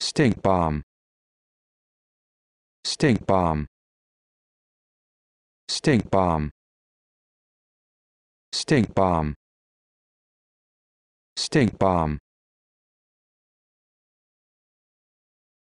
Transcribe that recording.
stink bomb stink bomb stink bomb stink bomb stink bomb